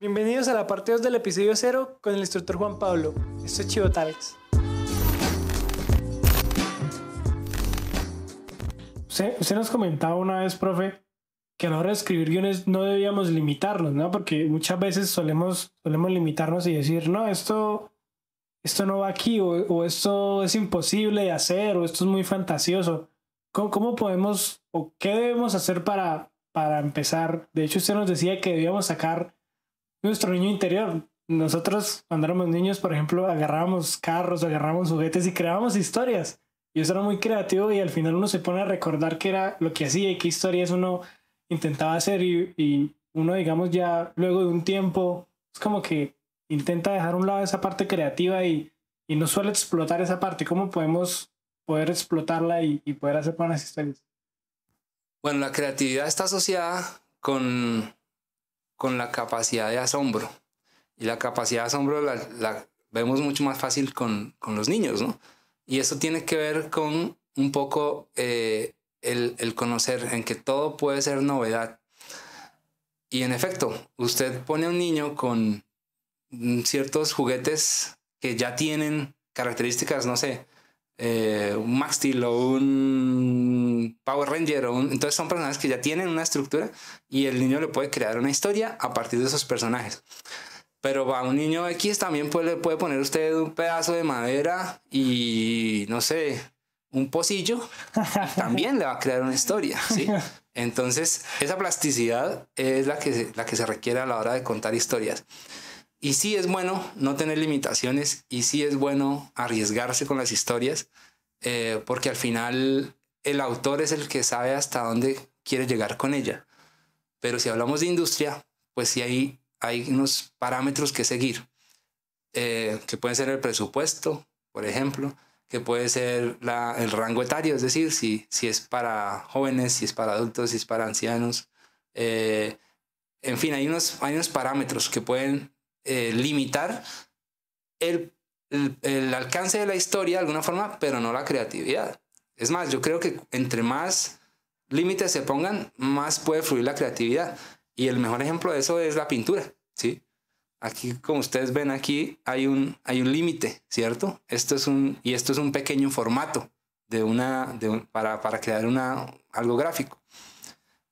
Bienvenidos a la parte 2 del episodio 0 con el instructor Juan Pablo. Esto es Chivo Talks. Usted, nos comentaba una vez, profe, que a la hora de escribir guiones no debíamos limitarnos, ¿no? Porque muchas veces solemos, solemos limitarnos y decir, no, esto, esto no va aquí, o, esto es imposible de hacer, o esto es muy fantasioso. ¿Cómo, cómo podemos, o qué debemos hacer para, para empezar? De hecho, usted nos decía que debíamos sacar nuestro niño interior. Nosotros cuando éramos niños, por ejemplo, agarrábamos carros, agarrábamos juguetes y creábamos historias. Y eso era muy creativo y al final uno se pone a recordar qué era lo que hacía y qué historias uno intentaba hacer y, y uno, digamos, ya luego de un tiempo, es como que intenta dejar a un lado esa parte creativa y, y no suele explotar esa parte. ¿Cómo podemos poder explotarla y, y poder hacer buenas historias? Bueno, la creatividad está asociada con con la capacidad de asombro. Y la capacidad de asombro la, vemos mucho más fácil con, los niños, ¿no? Y eso tiene que ver con un poco eh, el, el conocer, en que todo puede ser novedad. Y en efecto, usted pone a un niño con mm, ciertos juguetes que ya tienen características, no sé, eh, un mástil o un Power Ranger. O Entonces son personajes que ya tienen una estructura y el niño le puede crear una historia a partir de esos personajes. Pero a un niño X también puede, le puede poner usted un pedazo de madera y no sé, un pocillo. También le va a crear una historia. Entonces esa plasticidad es la que, la que se requiere a la hora de contar historias. Y sí es bueno no tener limitaciones y sí es bueno arriesgarse con las historias, eh, porque al final el autor es el que sabe hasta dónde quiere llegar con ella. Pero si hablamos de industria, pues sí hay, hay unos parámetros que seguir, eh, que pueden ser el presupuesto, por ejemplo, que puede ser el rango etario, es decir, si, si es para jóvenes, si es para adultos, si es para ancianos. Eh, en fin, hay unos, hay unos parámetros que pueden eh, limitar el, alcance de la historia de alguna forma, pero no la creatividad. Es más, yo creo que entre más límites se pongan, más puede fluir la creatividad. Y el mejor ejemplo de eso es la pintura, ¿sí? Aquí, como ustedes ven aquí, hay un, hay un límite, ¿cierto? Esto es un, y esto es un pequeño formato de una, para, crear una, algo gráfico.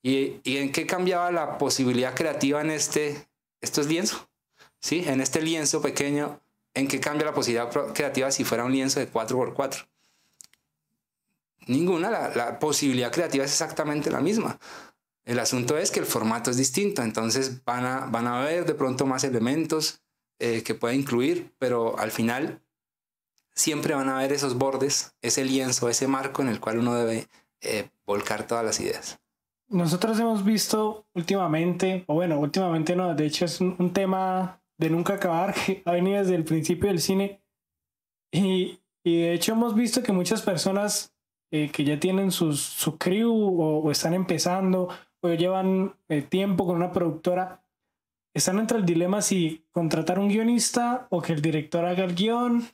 ¿Y, en qué cambiaba la posibilidad creativa en este, esto es lienzo? ¿sí? En este lienzo pequeño, ¿en qué cambia la posibilidad creativa si fuera un lienzo de 4x4? Ninguna, la, posibilidad creativa es exactamente la misma. El asunto es que el formato es distinto, entonces van a, van a de pronto más elementos eh, que puede incluir, pero al final siempre van a haber esos bordes, ese lienzo, ese marco en el cual uno debe eh, volcar todas las ideas. Nosotros hemos visto últimamente, o bueno, últimamente no, de hecho es un tema de nunca acabar, que ha venido desde el principio del cine. Y, de hecho hemos visto que muchas personas eh, que ya tienen sus, su crew o, están empezando o llevan eh, tiempo con una productora, están entre el dilema si contratar un guionista o que el director haga el guión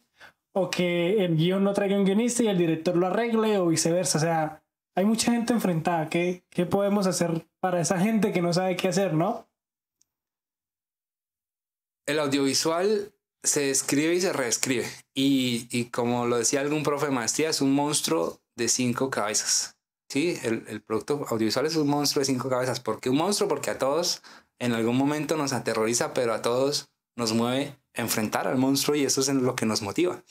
o que el guión no traiga un guionista y el director lo arregle o viceversa. O sea, hay mucha gente enfrentada. ¿Qué, qué podemos hacer para esa gente que no sabe qué hacer, no? el audiovisual se escribe y se reescribe. Y, como lo decía algún profe de maestría, es un monstruo de cinco cabezas. Sí, el, producto audiovisual es un monstruo de cinco cabezas. ¿Por qué un monstruo? Porque a todos en algún momento nos aterroriza, pero a todos nos mueve enfrentar al monstruo y eso es lo que nos motiva.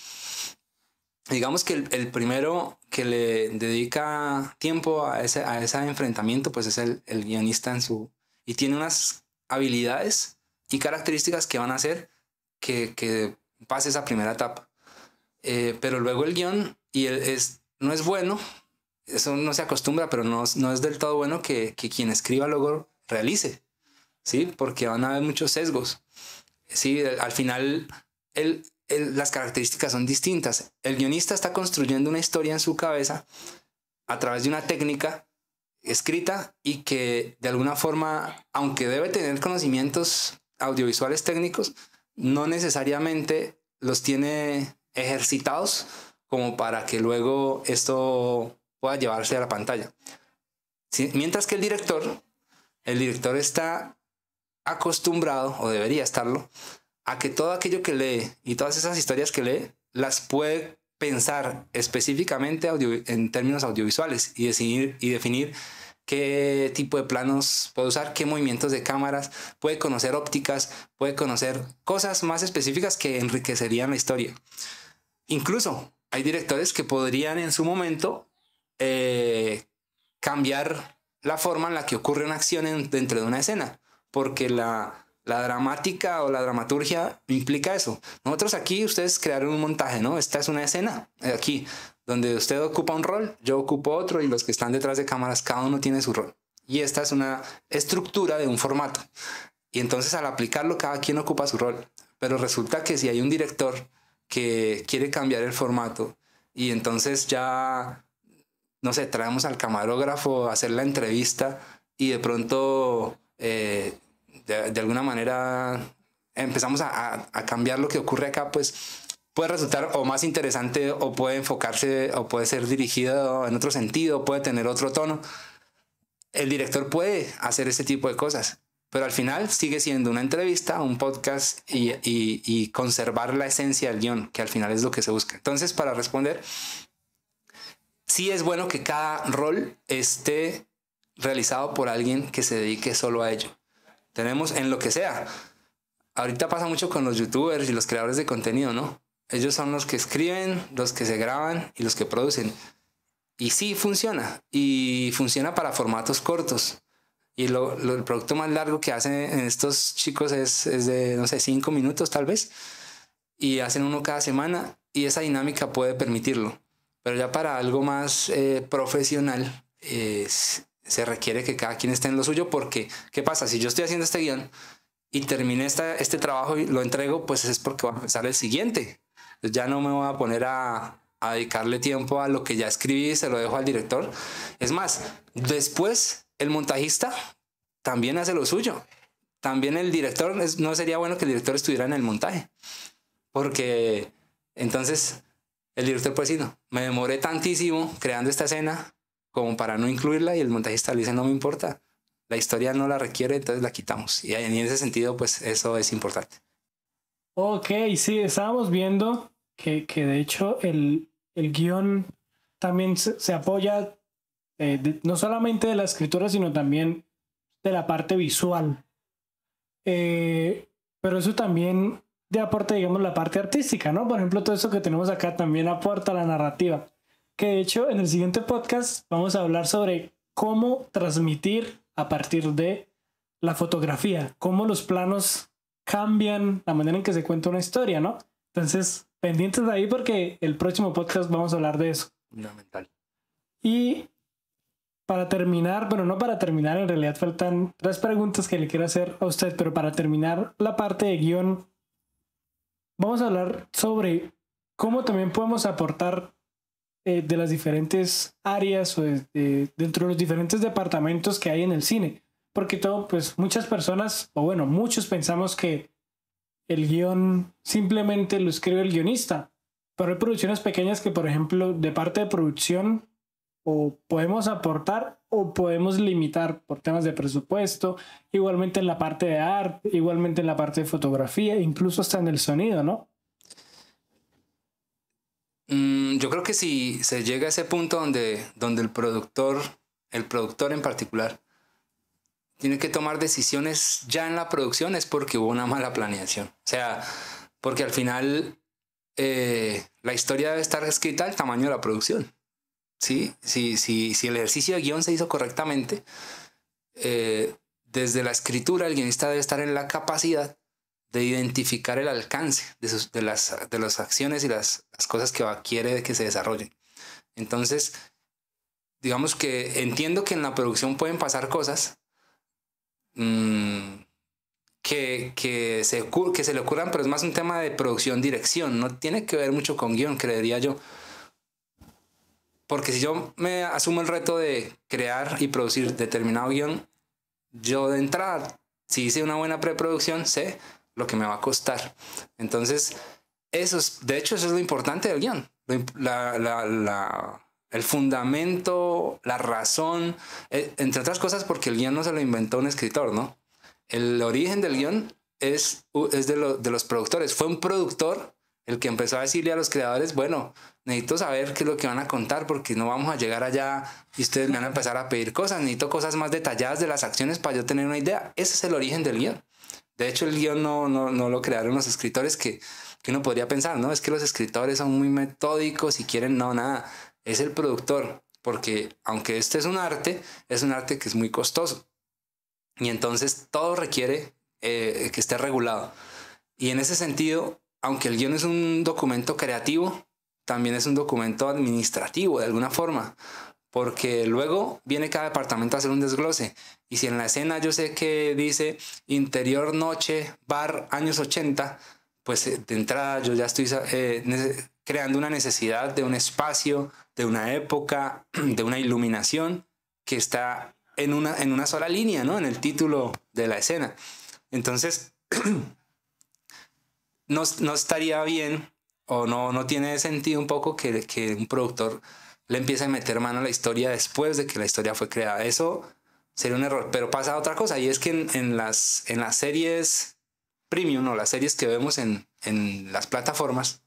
Digamos que el, primero que le dedica tiempo a ese, a enfrentamiento, pues es el, el guionista en su... Y tiene unas habilidades y características que van a hacer que, pase esa primera etapa. Eh, pero luego el guión y el, es, no es bueno, eso no se acostumbra, pero no, no es del todo bueno que, que, quien escriba luego realice, ¿sí? Porque van a haber muchos sesgos, ¿sí? Al final el, el, las características son distintas. El guionista está construyendo una historia en su cabeza a través de una técnica escrita y que de alguna forma, aunque debe tener conocimientos audiovisuales técnicos no necesariamente los tiene ejercitados como para que luego esto pueda llevarse a la pantalla. Mientras que el director, el director está acostumbrado, o debería estarlo, a que todo aquello que lee y todas esas historias que lee las puede pensar específicamente en términos audiovisuales y, y definir qué tipo de planos puede usar, qué movimientos de cámaras, puede conocer ópticas, puede conocer cosas más específicas que enriquecerían la historia. Incluso hay directores que podrían en su momento eh, cambiar la forma en la que ocurre una acción dentro de una escena, porque la, la dramática o la dramaturgia implica eso. Nosotros aquí, ustedes crearon un montaje, ¿no? Esta es una escena. Eh, aquí, donde usted ocupa un rol, yo ocupo otro y los que están detrás de cámaras, cada uno tiene su rol. Y esta es una estructura de un formato. Y entonces al aplicarlo, cada quien ocupa su rol. Pero resulta que si hay un director que quiere cambiar el formato y entonces ya, no sé, traemos al camarógrafo a hacer la entrevista y de pronto, eh, de, alguna manera, empezamos a cambiar lo que ocurre acá, pues puede resultar o más interesante o puede enfocarse o puede ser dirigido en otro sentido, puede tener otro tono. El director puede hacer ese tipo de cosas, pero al final sigue siendo una entrevista, un podcast y, y, y conservar la esencia del guión, que al final es lo que se busca. Entonces, para responder, sí es bueno que cada rol esté realizado por alguien que se dedique solo a ello. Tenemos en lo que sea. Ahorita pasa mucho con los youtubers y los creadores de contenido, ¿no? Ellos son los que escriben, los que se graban y los que producen. Y sí, funciona. Y funciona para formatos cortos. Y el producto más largo que hacen estos chicos es, de, no sé, cinco minutos tal vez. Y hacen uno cada semana y esa dinámica puede permitirlo. Pero ya para algo más eh, profesional se requiere que cada quien esté en lo suyo porque, ¿qué pasa? Si yo estoy haciendo este guión y terminé esta, este trabajo y lo entrego, pues es porque va a empezar el siguiente ya no me voy a poner a, dedicarle tiempo a lo que ya escribí, se lo dejo al director. Es más, después el montajista también hace lo suyo. También el director, no sería bueno que el director estuviera en el montaje, porque entonces el director puede decir, no, me demoré tantísimo creando esta escena como para no incluirla y el montajista le dice, no me importa, la historia no la requiere, entonces la quitamos. Y en ese sentido, pues eso es importante. Ok, sí, estábamos viendo que, de hecho el, el guión también se, apoya eh, no solamente de la escritura, sino también de la parte visual. Eh, pero eso también de aporta, digamos, la parte artística, ¿no? Por ejemplo, todo eso que tenemos acá también aporta la narrativa. Que de hecho, en el siguiente podcast vamos a hablar sobre cómo transmitir a partir de la fotografía, cómo los planos cambian la manera en que se cuenta una historia, ¿no? Entonces, pendientes de ahí porque el próximo podcast vamos a hablar de eso. Fundamental. Y para terminar, bueno, no para terminar, en realidad faltan tres preguntas que le quiero hacer a usted, pero para terminar la parte de guión, vamos a hablar sobre cómo también podemos aportar eh, de las diferentes áreas o dentro de los diferentes departamentos que hay en el cine. Porque todo, pues muchas personas, o bueno, muchos pensamos que el guión simplemente lo escribe el guionista. Pero hay producciones pequeñas que, por ejemplo, de parte de producción, o podemos aportar o podemos limitar por temas de presupuesto, igualmente en la parte de arte, igualmente en la parte de fotografía, incluso hasta en el sonido, ¿no? Mm, yo creo que si se llega a ese punto donde, donde el productor, el productor en particular, ...tiene que tomar decisiones ya en la producción es porque hubo una mala planeación. O sea, porque al final eh, la historia debe estar escrita al tamaño de la producción. ¿Sí? Si, si, si el ejercicio de guión se hizo correctamente, eh, desde la escritura el guionista debe estar en la capacidad de identificar el alcance de, de, las, acciones y las, las cosas que quiere que se desarrollen. Entonces, digamos que entiendo que en la producción pueden pasar cosas Mm, que, que, se, que se le ocurran, pero es más un tema de producción, dirección. No tiene que ver mucho con guión, creería yo. Porque si yo me asumo el reto de crear y producir determinado guión, yo de entrada, si hice una buena preproducción, sé lo que me va a costar. Entonces, eso es, de hecho, eso es lo importante del guión. La, la, la, el fundamento, la razón, e, entre otras cosas porque el guión no se lo inventó un escritor, ¿no? El origen del guión es, de, los productores. Fue un productor el que empezó a decirle a los creadores, bueno, necesito saber qué es lo que van a contar porque no vamos a llegar allá y ustedes me van a empezar a pedir cosas, necesito cosas más detalladas de las acciones para yo tener una idea. Ese es el origen del guión. De hecho, el guión no, no, lo crearon los escritores que, que uno podría pensar, ¿no? Es que los escritores son muy metódicos y quieren, no, nada es el productor, porque aunque este es un arte, es un arte que es muy costoso. Y entonces todo requiere eh, que esté regulado. Y en ese sentido, aunque el guión es un documento creativo, también es un documento administrativo de alguna forma, porque luego viene cada departamento a hacer un desglose. Y si en la escena yo sé que dice interior noche, bar años 80, pues eh, de entrada yo ya estoy eh, creando una necesidad de un espacio, de una época, de una iluminación que está en una, en una sola línea, ¿no? En el título de la escena. Entonces, no, estaría bien o no, no tiene sentido un poco que, un productor le empiece a meter mano a la historia después de que la historia fue creada. Eso sería un error. Pero pasa otra cosa y es que las, en las series premium o las series que vemos en, las plataformas,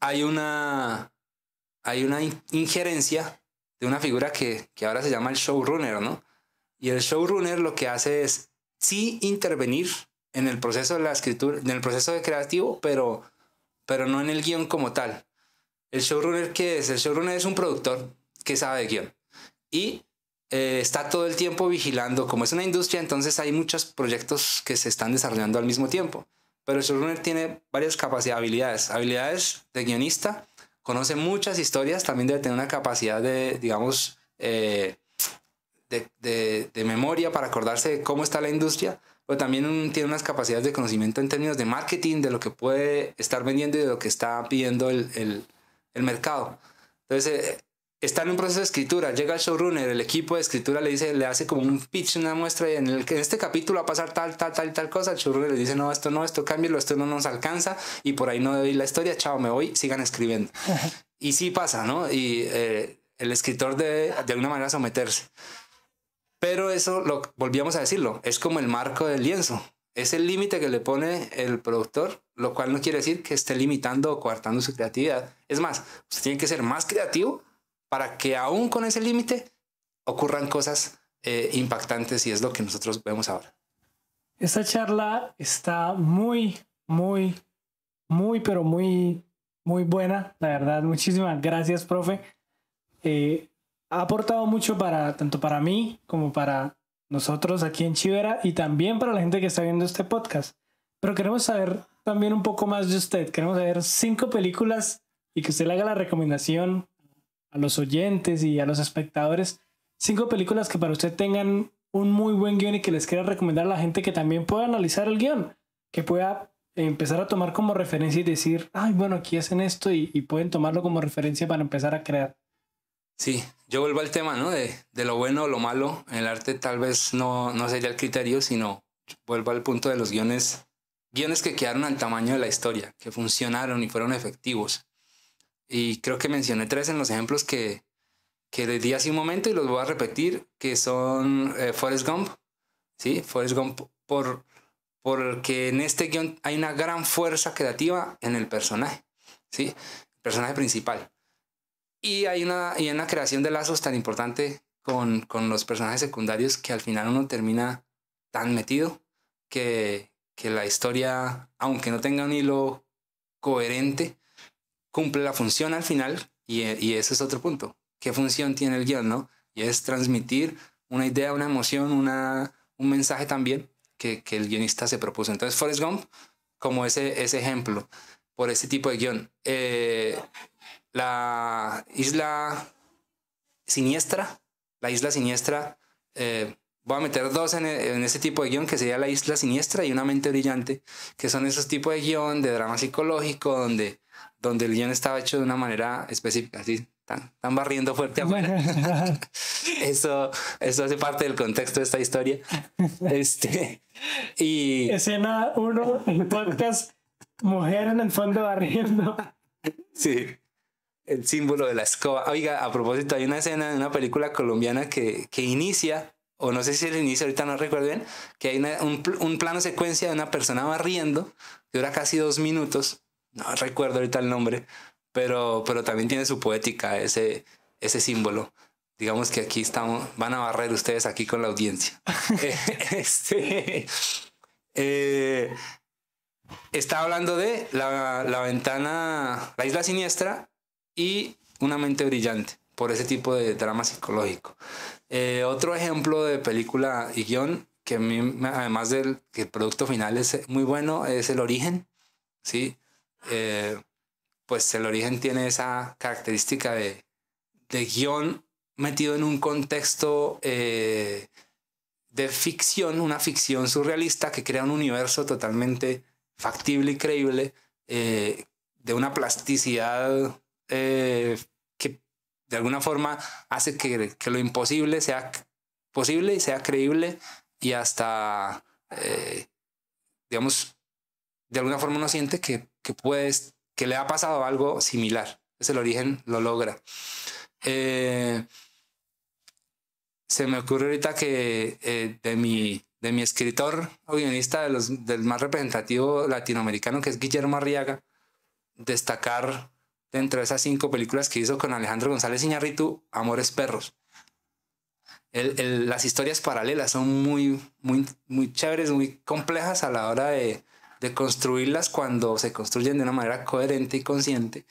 hay una, hay una injerencia de una figura que, ahora se llama el showrunner, ¿no? Y el showrunner lo que hace es sí intervenir en el proceso de la escritura, en el proceso de creativo, pero, pero no en el guión como tal. El showrunner, ¿qué es? El showrunner es un productor que sabe de guión. Y eh, está todo el tiempo vigilando, como es una industria, entonces hay muchos proyectos que se están desarrollando al mismo tiempo. Pero showrunner tiene varias capacidades, habilidades, habilidades de guionista, conoce muchas historias, también debe tener una capacidad de, digamos, eh, de, de, memoria para acordarse de cómo está la industria, pero también tiene unas capacidades de conocimiento en términos de marketing, de lo que puede estar vendiendo y de lo que está pidiendo el, el, mercado. Entonces, eh, está en un proceso de escritura, llega el showrunner, el equipo de escritura le dice, le hace como un pitch, una muestra en, el, en este capítulo va a pasar tal, tal, tal, tal cosa, el showrunner le dice, no, esto no, esto cámbialo, esto no nos alcanza y por ahí no doy la historia, chao, me voy, sigan escribiendo. Y sí pasa, ¿no? Y eh, el escritor debe de alguna manera someterse. Pero eso, lo volvíamos a decirlo, es como el marco del lienzo. Es el límite que le pone el productor, lo cual no quiere decir que esté limitando o coartando su creatividad. Es más, tiene que ser más creativo para que aún con ese límite ocurran cosas eh, impactantes y es lo que nosotros vemos ahora. Esta charla está muy, muy, muy, pero muy, muy buena. La verdad, muchísimas gracias, profe. Eh, ha aportado mucho para tanto para mí como para nosotros aquí en Chivera y también para la gente que está viendo este podcast. Pero queremos saber también un poco más de usted. Queremos saber cinco películas y que usted le haga la recomendación a los oyentes y a los espectadores cinco películas que para usted tengan un muy buen guión y que les quiera recomendar a la gente que también pueda analizar el guión, que pueda empezar a tomar como referencia y decir, ay, bueno, aquí hacen esto y, pueden tomarlo como referencia para empezar a crear. Sí, yo vuelvo al tema, ¿no? De, lo bueno o lo malo. En el arte tal vez no, no sería el criterio, sino vuelvo al punto de los guiones, guiones que quedaron al tamaño de la historia, que funcionaron y fueron efectivos y creo que mencioné tres en los ejemplos que, que di hace un momento y los voy a repetir, que son eh, Forrest Gump, ¿sí? Forrest Gump por, porque en este guión hay una gran fuerza creativa en el personaje, ¿sí? El personaje principal. Y hay una, y creación de lazos tan importante con, con, los personajes secundarios que al final uno termina tan metido que, que la historia, aunque no tenga un hilo coherente, cumple la función al final y, eh, y ese es otro punto. ¿Qué función tiene el guión, no? Y es transmitir una idea, una emoción, una, un mensaje también que, el guionista se propuso. Entonces, Forrest Gump, como ese, ese ejemplo, por ese tipo de guión. Eh, la isla siniestra, la isla siniestra, eh, voy a meter dos en, en, ese tipo de guión, que sería la isla siniestra y una mente brillante, que son esos tipos de guión de drama psicológico, donde donde el guión estaba hecho de una manera específica, así, tan, barriendo fuerte eso, eso hace parte del contexto de esta historia. Este, y... Escena 1, podcast, mujer en el fondo barriendo. Sí, el símbolo de la escoba. Oiga, a propósito, hay una escena de una película colombiana que, que inicia o no sé si el inicio, ahorita no recuerdo bien, que hay un, un, plano secuencia de una persona barriendo, dura casi dos minutos, no recuerdo ahorita el nombre, pero, pero también tiene su poética ese, ese símbolo. Digamos que aquí estamos, van a barrer ustedes aquí con la audiencia. este, eh, está hablando de la, ventana, la isla siniestra y una mente brillante por ese tipo de drama psicológico. Eh, otro ejemplo de película y guión que a además del producto final es muy bueno, es El Origen, ¿sí? Eh, pues el origen tiene esa característica de, guión metido en un contexto eh, de ficción, una ficción surrealista que crea un universo totalmente factible y creíble, eh, de una plasticidad que de alguna forma hace que, que, lo imposible sea posible y sea creíble y hasta, digamos, de alguna forma uno siente que que, puedes, que le ha pasado algo similar. Es el origen, lo logra. Eh, se me ocurre ahorita que eh, de, mi, de mi escritor o guionista del más representativo latinoamericano, que es Guillermo Arriaga, destacar dentro de esas cinco películas que hizo con Alejandro González Iñarritu, Amores Perros. las historias paralelas son muy, muy, muy chéveres, muy complejas a la hora de, de construirlas cuando se construyen de una manera coherente y consciente.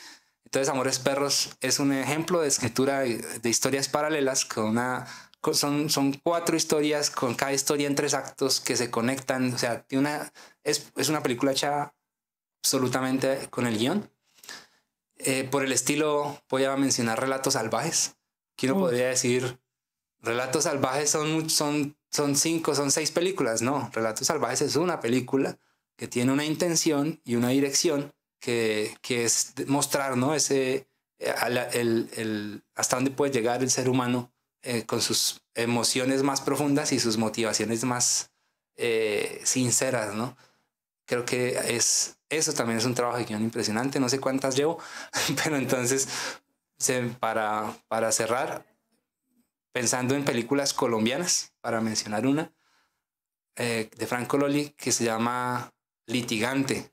Entonces, Amores Perros es un ejemplo de escritura de historias paralelas con una son, son cuatro historias, con cada historia en tres actos que se conectan. O sea, tiene una, es, es, una película hecha absolutamente con el guión. Eh, por el estilo, voy a mencionar relatos salvajes. quiero podría decir? Relatos salvajes son, son, son cinco, son seis películas. No, Relatos salvajes es una película que tiene una intención y una dirección que, es mostrar ¿no? Ese, eh, el, hasta dónde puede llegar el ser humano eh, con sus emociones más profundas y sus motivaciones más eh, sinceras, ¿no? Creo que es, eso también es un trabajo de guión impresionante, no sé cuántas llevo, pero entonces para, para cerrar, pensando en películas colombianas, para mencionar una, de Franco Loli, que se llama litigante.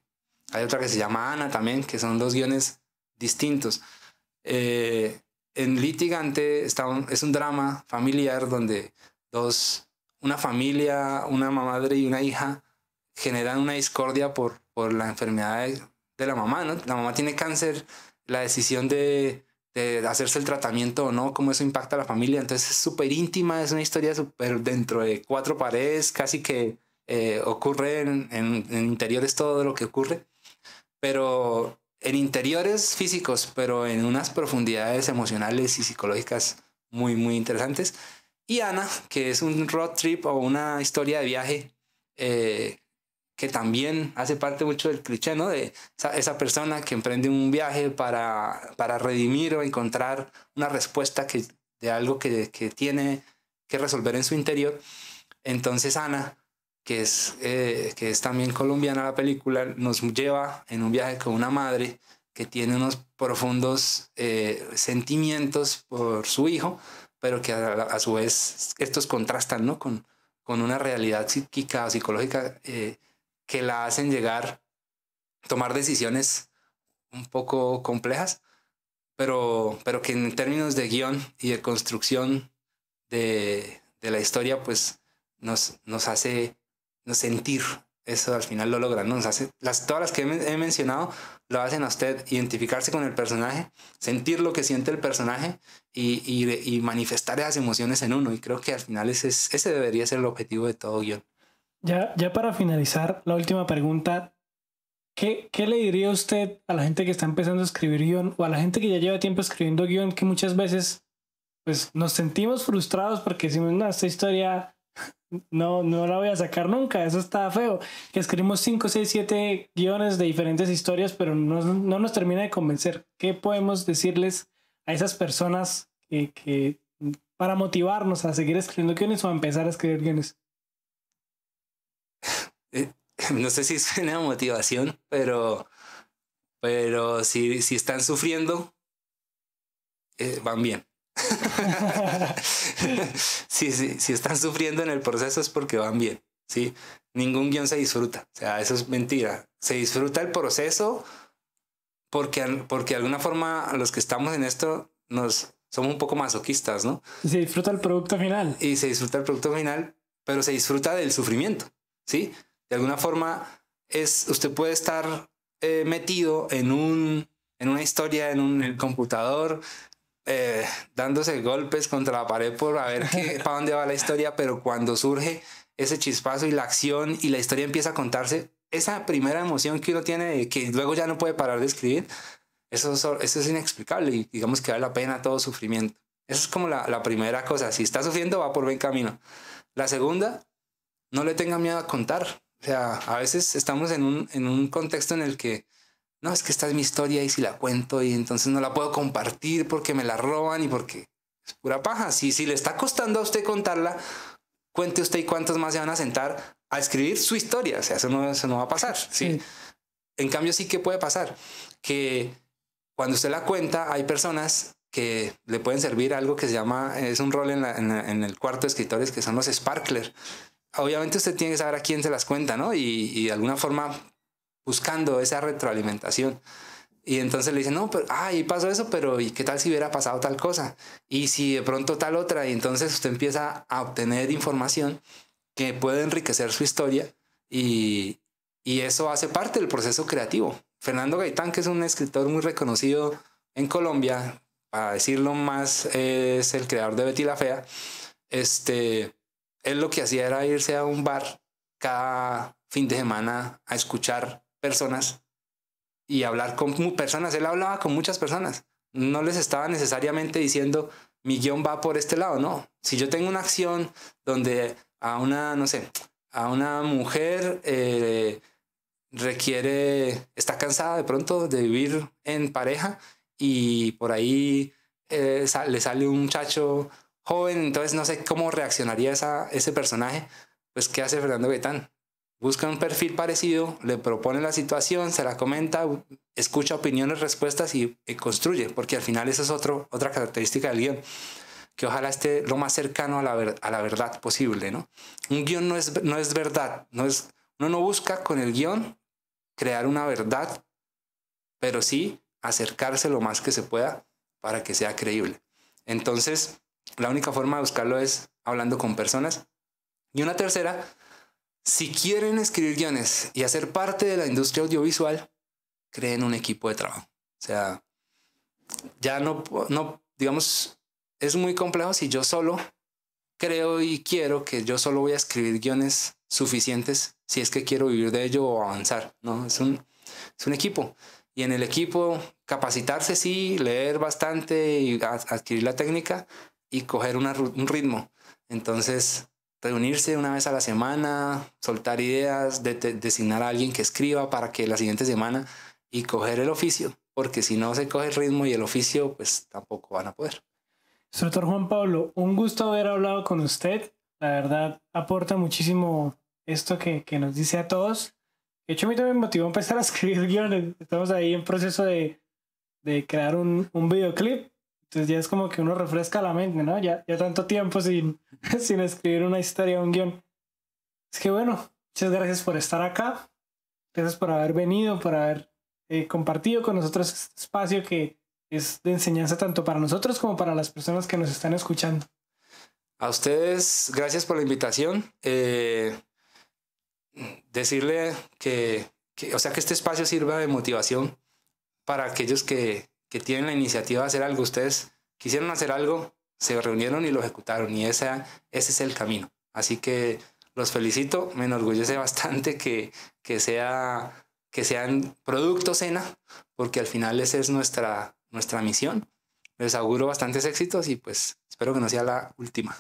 Hay otra que se llama Ana también, que son dos guiones distintos. Eh, en litigante está es un drama familiar donde dos, una familia, una madre y una hija generan una discordia por, por la enfermedad de, la mamá, ¿no? La mamá tiene cáncer, la decisión de, de hacerse el tratamiento o no, cómo eso impacta a la familia. Entonces es súper íntima, es una historia súper dentro de cuatro paredes, casi que eh, ocurre en, interiores todo lo que ocurre, pero en interiores físicos, pero en unas profundidades emocionales y psicológicas muy, muy interesantes. Y Ana, que es un road trip o una historia de viaje eh, que también hace parte mucho del cliché, ¿no? De esa, persona que emprende un viaje para, para redimir o encontrar una respuesta que, de algo que, que tiene que resolver en su interior. Entonces Ana que es, eh, que es también colombiana la película, nos lleva en un viaje con una madre que tiene unos profundos eh, sentimientos por su hijo, pero que a, su vez estos contrastan ¿no? con, con una realidad psíquica o psicológica eh, que la hacen llegar, tomar decisiones un poco complejas, pero, pero que en términos de guión y de construcción de, la historia, pues nos, nos hace sentir. Eso al final lo logran, ¿no? las, todas las que he, mencionado lo hacen a usted identificarse con el personaje, sentir lo que siente el personaje y, y, manifestar esas emociones en uno. Y creo que al final ese, ese debería ser el objetivo de todo guión. Ya, ya para finalizar, la última pregunta. ¿Qué, ¿Qué le diría usted a la gente que está empezando a escribir guión o a la gente que ya lleva tiempo escribiendo guión que muchas veces pues, nos sentimos frustrados porque decimos, no, esta historia no, no la voy a sacar nunca, eso está feo. Que escribimos 5, 6, 7 guiones de diferentes historias, pero no, nos termina de convencer. ¿Qué podemos decirles a esas personas que, para motivarnos a seguir escribiendo guiones o a empezar a escribir guiones? Eh, no sé si suena motivación, pero, pero si, si están sufriendo, eh, van bien. si, si, están sufriendo en el proceso es porque van bien, ¿sí? Ningún guión se disfruta, o sea, eso es mentira. Se disfruta el proceso porque, porque de alguna forma los que estamos en esto nos somos un poco masoquistas, ¿no? se disfruta el producto final. Y se disfruta el producto final, pero se disfruta del sufrimiento, ¿sí? De alguna forma es, usted puede estar eh, metido en un en una historia, en un en el computador, eh, dándose golpes contra la pared por a ver qué, para dónde va la historia, pero cuando surge ese chispazo y la acción y la historia empieza a contarse, esa primera emoción que uno tiene que luego ya no puede parar de escribir, eso, eso es inexplicable y digamos que vale la pena todo sufrimiento. eso es como la, primera cosa. Si está sufriendo, va por buen camino. La segunda, no le tenga miedo a contar. O sea, a veces estamos un, en un contexto en el que no, es que esta es mi historia y si la cuento y entonces no la puedo compartir porque me la roban y porque es pura paja. Si, si le está costando a usted contarla, cuente usted y cuántos más se van a sentar a escribir su historia. O sea, eso no, va a pasar. ¿sí? En cambio, sí que puede pasar que cuando usted la cuenta, hay personas que le pueden servir algo que se llama, es un rol en, el cuarto de escritores que son los sparkler obviamente usted tiene que saber a quién se las cuenta, ¿no? Y, y, de alguna forma buscando esa retroalimentación. Y entonces le dicen, no, pero, ahí pasó eso, pero ¿y qué tal si hubiera pasado tal cosa? Y si de pronto tal otra, y entonces usted empieza a obtener información que puede enriquecer su historia y, y eso hace parte del proceso creativo. Fernando Gaitán, que es un escritor muy reconocido en Colombia, para decirlo más, es el creador de Betty la Fea, este, él lo que hacía era irse a un bar cada fin de semana a escuchar personas y hablar con personas. Él hablaba con muchas personas. No les estaba necesariamente diciendo, mi guión va por este lado, no. Si yo tengo una acción donde a una, no sé, a una mujer eh, requiere, está cansada de pronto de vivir en pareja y por ahí eh, le sale un muchacho joven, entonces no sé cómo reaccionaría esa, ese personaje, pues ¿qué hace Fernando Guetán busca un perfil parecido, le propone la situación, se la comenta, escucha opiniones, respuestas y, construye, porque al final esa es otra característica del guión, que ojalá esté lo más cercano a la, verdad posible, ¿no? Un guión no es, no es verdad, no es, uno no busca con el guión crear una verdad, pero sí acercarse lo más que se pueda para que sea creíble. Entonces, la única forma de buscarlo es hablando con personas. Y una tercera si quieren escribir guiones y hacer parte de la industria audiovisual, creen un equipo de trabajo. O sea, ya no, no digamos, es muy complejo si yo solo creo y quiero que yo solo voy a escribir guiones suficientes si es que quiero vivir de ello o avanzar, ¿no? Es un, es un equipo. Y en el equipo, capacitarse sí, leer bastante y adquirir la técnica y coger un ritmo. Entonces, reunirse una vez a la semana, soltar ideas, designar a alguien que escriba para que la siguiente semana y coger el oficio, porque si no se coge el ritmo y el oficio, pues tampoco van a poder. Doctor Juan Pablo, un gusto haber hablado con usted. La verdad, aporta muchísimo esto que, nos dice a todos. De hecho, a mí también me motivó a empezar a escribir guiones. Estamos ahí en proceso de, crear un, un videoclip entonces ya es como que uno refresca la mente, ¿no? Ya, ya tanto tiempo sin, sin escribir una historia, un guión. Es que bueno, muchas gracias por estar acá. Gracias por haber venido, por haber eh, compartido con nosotros este espacio que es de enseñanza tanto para nosotros como para las personas que nos están escuchando. A ustedes, gracias por la invitación. Eh, decirle que, que, o sea, que este espacio sirva de motivación para aquellos que, que tienen la iniciativa de hacer algo, ustedes quisieron hacer algo, se reunieron y lo ejecutaron y ese es el camino. Así que los felicito, me enorgullece bastante que, sea, que sean producto cena, porque al final esa es nuestra, nuestra misión. Les auguro bastantes éxitos y pues espero que no sea la última.